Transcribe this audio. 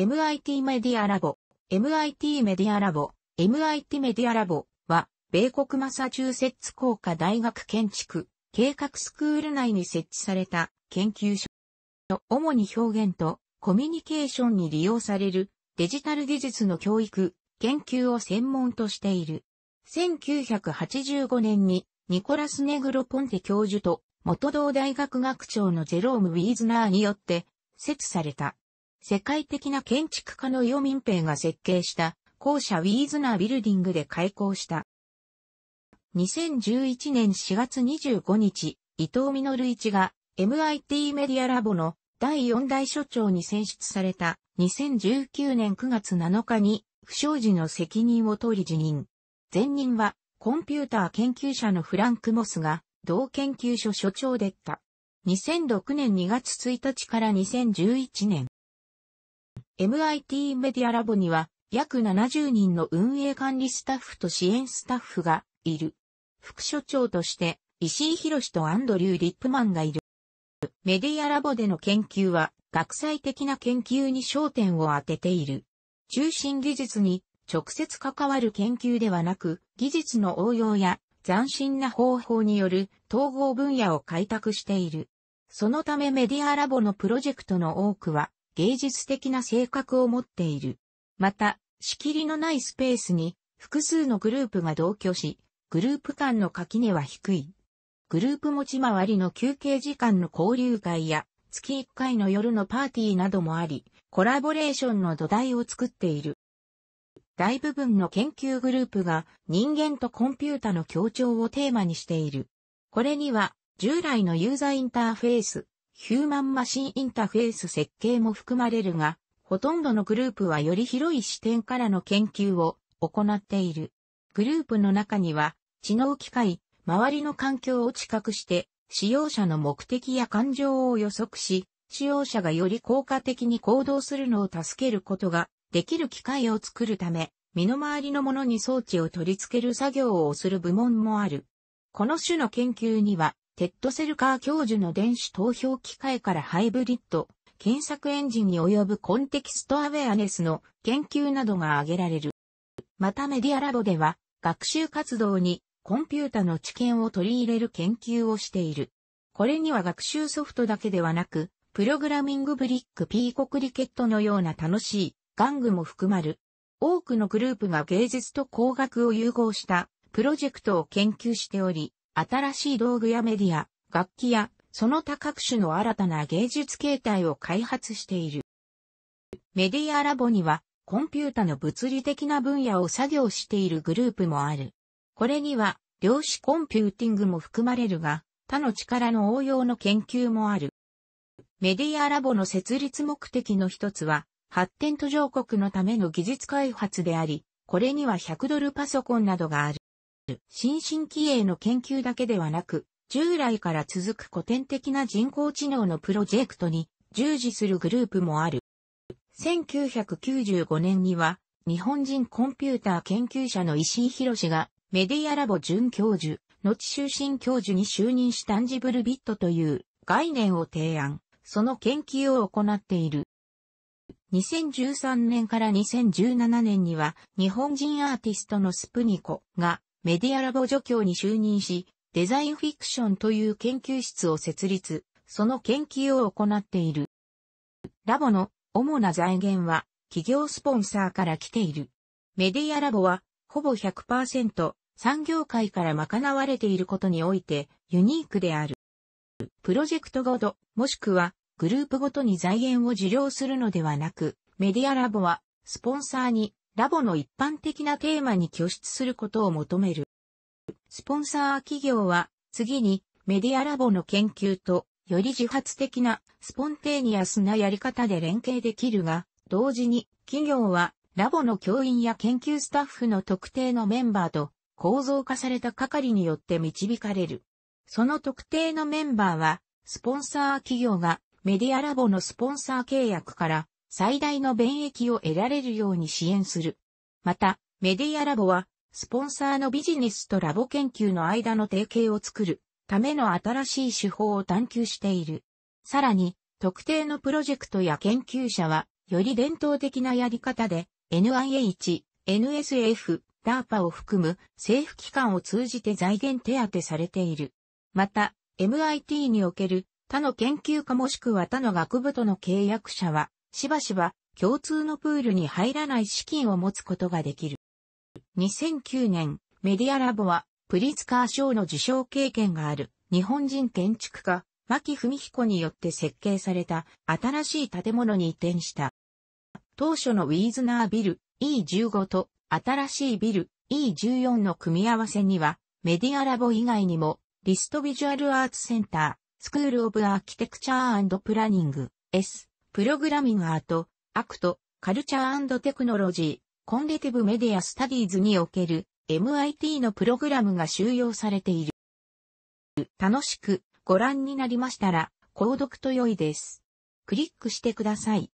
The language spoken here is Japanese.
MIT メディアラボ、MIT メディアラボ、MIT メディアラボは、米国マサチューセッツ工科大学建築、計画スクール内に設置された研究所。主に表現とコミュニケーションに利用されるデジタル技術の教育、研究を専門としている。1985年にニコラス・ネグロ・ポンテ教授と元同大学学長のジェローム・ウィーズナーによって設置された世界的な建築家のン民イが設計した校舎ウィーズナービルディングで開校した。2011年4月25日、伊藤実一が MIT メディアラボの第4代所長に選出された2019年9月7日に不祥事の責任を取り辞任。前任はコンピューター研究者のフランク・モスが同研究所所長でった。2006年2月1日から2011年 MIT メディアラボには約70人の運営管理スタッフと支援スタッフがいる。副所長として石井博とアンドリュー・リップマンがいる。メディアラボでの研究は学際的な研究に焦点を当てている。中心技術に直接関わる研究ではなく、技術の応用や斬新な方法による統合分野を開拓している。そのためメディアラボのプロジェクトの多くは芸術的な性格を持っている。また、仕切りのないスペースに複数のグループが同居し、グループ間の垣根は低い。グループ持ち回りの休憩時間の交流会や月1回の夜のパーティーなどもあり、コラボレーションの土台を作っている。大部分の研究グループが人間とコンピュータの協調をテーマにしている。これには従来のユーザーインターフェース、ヒューマンマシンインターフェース設計も含まれるが、ほとんどのグループはより広い視点からの研究を行っている。グループの中には、知能機械、周りの環境を知覚して、使用者の目的や感情を予測し、使用者がより効果的に行動するのを助けることができる機械を作るため、身の回りのものに装置を取り付ける作業をする部門もある。この種の研究には、テッドセルカー教授の電子投票機械からハイブリッド、検索エンジンに及ぶコンテキストアウェアネスの研究などが挙げられる。またメディアラボでは学習活動にコンピュータの知見を取り入れる研究をしている。これには学習ソフトだけではなく、プログラミングブリックピーコクリケットのような楽しい玩具も含まる。多くのグループが芸術と工学を融合したプロジェクトを研究しており、新しい道具やメディア、楽器や、その他各種の新たな芸術形態を開発している。メディアラボには、コンピュータの物理的な分野を作業しているグループもある。これには、量子コンピューティングも含まれるが、他の力の応用の研究もある。メディアラボの設立目的の一つは、発展途上国のための技術開発であり、これには100ドルパソコンなどがある。る新進気鋭の研究だけではなく、従来から続く古典的な人工知能のプロジェクトに従事するグループもある。1995年には、日本人コンピューター研究者の石井博士が、メディアラボ准教授、後終身教授に就任したアンジブルビットという概念を提案、その研究を行っている。2013年から2017年には、日本人アーティストのスプニコが、メディアラボ助教に就任し、デザインフィクションという研究室を設立、その研究を行っている。ラボの主な財源は企業スポンサーから来ている。メディアラボはほぼ100%産業界から賄われていることにおいてユニークである。プロジェクトごと、もしくはグループごとに財源を受領するのではなく、メディアラボはスポンサーにラボの一般的なテーマに拠出することを求める。スポンサー企業は、次にメディアラボの研究と、より自発的なスポンテーニアスなやり方で連携できるが、同時に企業はラボの教員や研究スタッフの特定のメンバーと構造化された係によって導かれる。その特定のメンバーは、スポンサー企業がメディアラボのスポンサー契約から最大の便益を得られるように支援する。また、メディアラボは、スポンサーのビジネスとラボ研究の間の提携を作るための新しい手法を探求している。さらに、特定のプロジェクトや研究者は、より伝統的なやり方で、NIH、NSF、DARPA を含む政府機関を通じて財源手当てされている。また、MIT における他の研究家もしくは他の学部との契約者は、しばしば共通のプールに入らない資金を持つことができる。2009年、メディアラボは、プリツカー賞の受賞経験がある、日本人建築家、牧文彦によって設計された新しい建物に移転した。当初のウィーズナービル E15 と新しいビル E14 の組み合わせには、メディアラボ以外にも、リストビジュアルアーツセンター、スクールオブアーキテクチャープランニング S プログラミングアート、アクト、カルチャーテクノロジー、コンレティブメディアスタディーズにおける MIT のプログラムが収容されている。楽しくご覧になりましたら、購読と良いです。クリックしてください。